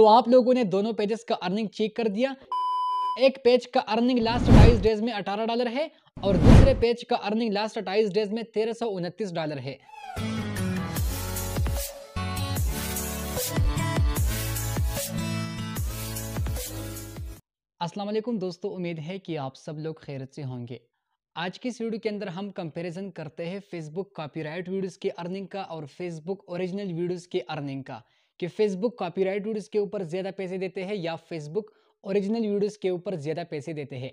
तो आप लोगों ने दोनों पेजेस का अर्निंग चेक कर दिया एक पेज का अर्निंग लास्ट अट्ठाईस डेज में अठारह डॉलर है और दूसरे पेज का अर्निंग लास्ट अट्ठाईस डेज में तेरह डॉलर है असलम दोस्तों उम्मीद है कि आप सब लोग खैरत से होंगे आज की इस वीडियो के अंदर हम कंपैरिजन करते हैं फेसबुक कॉपीराइट वीडियोस की अर्निंग का और फेसबुक ओरिजिनल वीडियोस की अर्निंग का कि फेसबुक कॉपीराइट वीडियोस के ऊपर ज़्यादा पैसे देते हैं या फेसबुक ओरिजिनल वीडियोस के ऊपर ज़्यादा पैसे देते हैं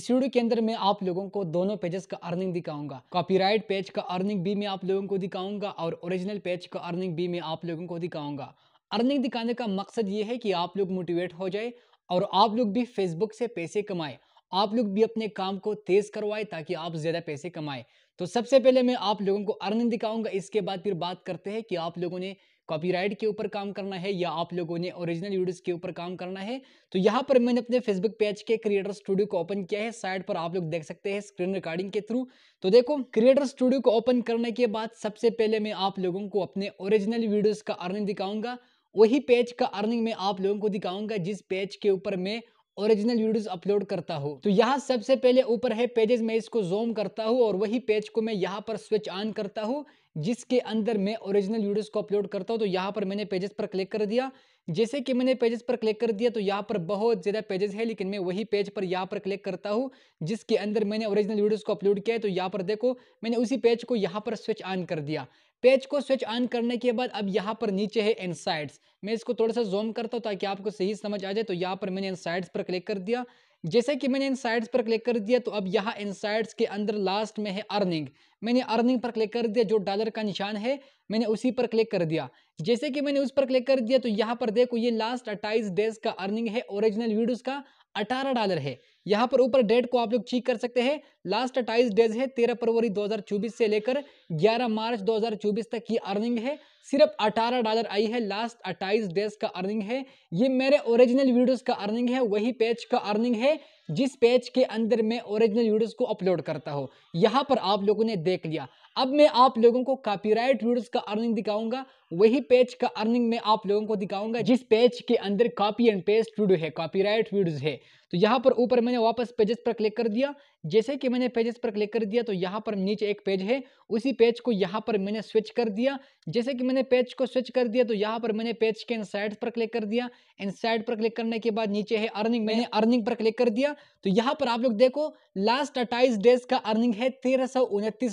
इस वीडियो के अंदर मैं आप लोगों को दोनों पेजेस का अर्निंग दिखाऊंगा कॉपीराइट पेज का अर्निंग भी मैं आप लोगों को दिखाऊंगा और ओरिजिनल पेज का अर्निंग भी मैं आप लोगों को दिखाऊंगा अर्निंग दिखाने का मकसद ये है कि आप लोग मोटिवेट हो जाए और आप लोग भी फेसबुक से पैसे कमाए आप लोग भी अपने काम को तेज करवाए ताकि आप ज़्यादा पैसे कमाए तो सबसे पहले मैं आप लोगों को अर्निंग दिखाऊंगा इसके बाद फिर बात करते हैं कि आप लोगों ने कॉपीराइट के ऊपर काम करना है या आप लोगों ने ओरिजिनल वीडियोस के ऊपर काम करना है तो यहाँ पर मैंने अपने फेसबुक पेज के क्रिएटर स्टूडियो को ओपन किया है साइड पर आप लोग देख सकते हैं स्क्रीन रिकॉर्डिंग के थ्रू तो देखो क्रिएटर स्टूडियो को ओपन करने के बाद सबसे पहले मैं आप लोगों को अपने ओरिजिनल वीडियोज़ का अर्निंग दिखाऊंगा वही पेज का अर्निंग मैं आप लोगों को दिखाऊंगा जिस पेज के ऊपर मैं ओरिजिनल वीडियोस अपलोड करता हूँ तो यहाँ सबसे पहले ऊपर है पेजेस मैं इसको जूम करता हूँ और वही पेज को मैं यहाँ पर स्विच ऑन करता हूँ जिसके अंदर मैं ओरिजिनल वीडियोस को अपलोड करता हूँ तो यहाँ पर मैंने पेजेस पर क्लिक कर दिया जैसे कि मैंने पेजेस पर क्लिक कर दिया तो यहाँ पर बहुत ज़्यादा पेजेस है लेकिन मैं वही पेज पर यहाँ पर क्लिक करता हूँ जिसके अंदर मैंने ओरिजिनल वीडियोस को अपलोड किया है तो यहाँ पर देखो मैंने उसी पेज को यहाँ पर स्विच ऑन कर दिया पेज को स्विच ऑन करने के बाद अब यहाँ पर नीचे है इनसाइड्स मैं इसको थोड़ा सा जूम करता हूँ ताकि आपको सही समझ आ जाए तो यहाँ पर मैंने इनसाइड्स पर क्लिक कर दिया जैसे कि मैंने इनसाइट्स पर क्लिक कर दिया तो अब यहाँ इनसाइट्स के अंदर लास्ट में है अर्निंग मैंने अर्निंग पर क्लिक कर दिया जो डॉलर का निशान है मैंने उसी पर क्लिक कर दिया जैसे कि मैंने उस पर क्लिक कर दिया तो यहाँ पर देखो ये लास्ट अट्ठाईस डेज का अर्निंग है ओरिजिनल वीडियोज़ का अठारह डॉलर है यहाँ पर ऊपर डेट को आप लोग चेक कर सकते हैं लास्ट अट्ठाईस डेज है तेरह फरवरी 2024 से लेकर 11 मार्च 2024 तक की अर्निंग है सिर्फ 18 डॉलर आई है लास्ट अट्ठाईस डेज का अर्निंग है ये मेरे ओरिजिनल वीडियोस का अर्निंग है वही पेज का अर्निंग है जिस पेज के अंदर मैं ओरिजिनल वीडियोस को अपलोड करता हूँ यहाँ पर आप लोगों ने देख लिया अब मैं आप लोगों को कॉपीराइट वीडियोस का अर्निंग दिखाऊंगा वही पेज का अर्निंग मैं आप लोगों को दिखाऊंगा जिस पेज के अंदर कॉपी एंड पेस्ट वीडियो है कॉपीराइट वीडियोस है तो यहाँ पर ऊपर मैंने वापस पेजेस पर क्लिक कर दिया जैसे कि मैंने पेजेस पर क्लिक कर दिया तो यहाँ पर नीचे एक पेज है उसी पेज को यहाँ पर मैंने स्विच कर दिया जैसे कि मैंने पेज को स्विच कर दिया तो यहाँ पर मैंने पेज के इन पर क्लिक कर दिया इन पर क्लिक करने के बाद नीचे है अर्निंग मैंने अर्निंग पर क्लिक कर दिया तो यहाँ पर आप लोग देखो लास्ट अट्ठाईस डेज का अर्निंग है तेरह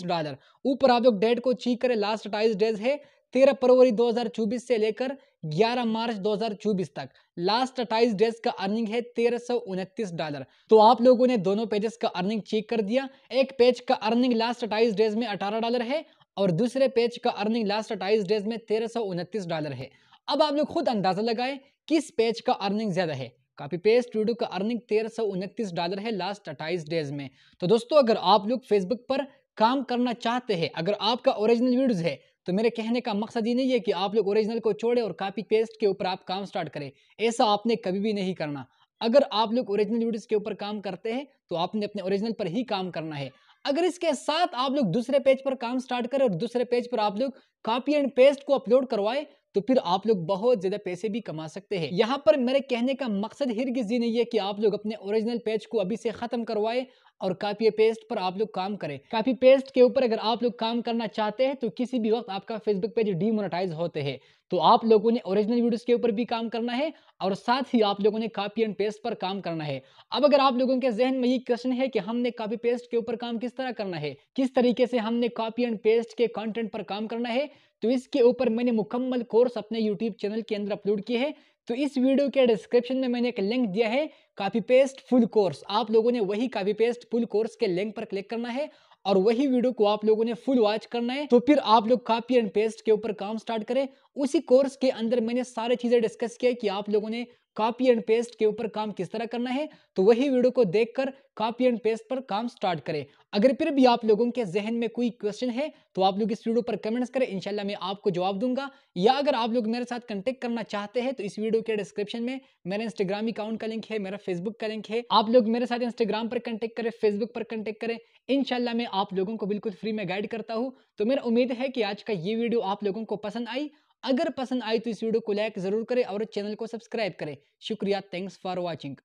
डॉलर ऊपर आप लोग डेट को चीक करें लास्ट अट्ठाईस डेज है तेरह फरवरी 2024 से लेकर 11 मार्च 2024 तक लास्ट अट्ठाईस डेज का अर्निंग है तेरह डॉलर तो आप लोगों ने दोनों पेजेस का अर्निंग चेक कर दिया एक पेज का अर्निंग लास्ट अट्ठाईस डेज में अठारह डॉलर है और दूसरे पेज का अर्निंग लास्ट अट्ठाईस डेज में तेरह डॉलर है अब आप लोग खुद अंदाजा लगाए किस पेज का अर्निंग ज्यादा है कापी पेस्ट टूडो का अर्निंग तेरह डॉलर है लास्ट अट्ठाईस डेज में तो दोस्तों अगर आप लोग फेसबुक पर काम करना चाहते हैं अगर आपका ओरिजिनल वीडियोज है तो मेरे कहने का मकसद ही नहीं है कि आप लोग ओरिजिनल को छोड़ें और कापी पेस्ट के ऊपर आप काम स्टार्ट करें ऐसा आपने कभी भी नहीं करना अगर आप लोग ओरिजिनल वीडियोस के ऊपर काम करते हैं तो आपने अपने ओरिजिनल पर ही काम करना है अगर इसके साथ आप लोग दूसरे पेज पर काम स्टार्ट करें और दूसरे पेज पर आप लोग कॉपी एंड पेस्ट को अपलोड करवाए तो फिर आप लोग बहुत ज्यादा पैसे भी कमा सकते हैं यहाँ पर मेरे कहने का मकसद हिरगिजी नहीं है कि आप लोग अपने ओरिजिनल पेज को अभी से खत्म करवाए और कापी पेस्ट पर आप लोग काम करें कापी पेस्ट के ऊपर अगर आप लोग काम करना चाहते हैं तो किसी भी वक्त आपका फेसबुक पेज डीमोनेटाइज होते हैं तो आप लोगों ने ओरिजिनल वीडियोस के ऊपर भी काम करना है और साथ ही आप लोगों ने कापी एंड पेस्ट पर काम करना है अब अगर आप लोगों के जहन में ये क्वेश्चन है कि हमने कापी पेस्ट के ऊपर काम किस तरह करना है किस तरीके से हमने कापी एंड पेस्ट के कंटेंट पर काम करना है तो इसके ऊपर मैंने मुकम्मल कोर्स अपने यूट्यूब चैनल के अंदर अपलोड किए हैं तो इस वीडियो के डिस्क्रिप्शन में मैंने एक लिंक दिया है कापी पेस्ट फुल कोर्स आप लोगों ने वही कापी पेस्ट फुल कोर्स के लिंक पर क्लिक करना है और वही वीडियो को आप लोगों ने फुल वॉच करना है तो फिर आप लोग कॉपी एंड पेस्ट के ऊपर काम स्टार्ट करें उसी कोर्स के अंदर मैंने सारी चीज़ें डिस्कस किया कि आप लोगों ने कॉपी एंड पेस्ट के ऊपर काम किस तरह करना है तो वही वीडियो को देखकर कॉपी एंड पेस्ट पर काम स्टार्ट करें अगर फिर भी आप लोगों के जहन में कोई क्वेश्चन है तो आप लोग इस वीडियो पर कमेंट्स करें इंशाल्लाह मैं आपको जवाब दूंगा या अगर आप लोग मेरे साथ कंटेक्ट करना चाहते हैं तो इस वीडियो के डिस्क्रिप्शन में मेरा इंस्टाग्राम अकाउंट का लिंक है मेरा फेसबुक का लिंक है आप लोग मेरे साथ इंस्टाग्राम पर कंटेक्ट करें फेसबुक पर कंटेक्ट करें इनशाला मैं आप लोगों को बिल्कुल फ्री में गाइड करता हूँ तो मेरा उम्मीद है कि आज का ये वीडियो आप लोगों को पसंद आई अगर पसंद आई तो इस वीडियो को लाइक जरूर करें और चैनल को सब्सक्राइब करें शुक्रिया थैंक्स फॉर वॉचिंग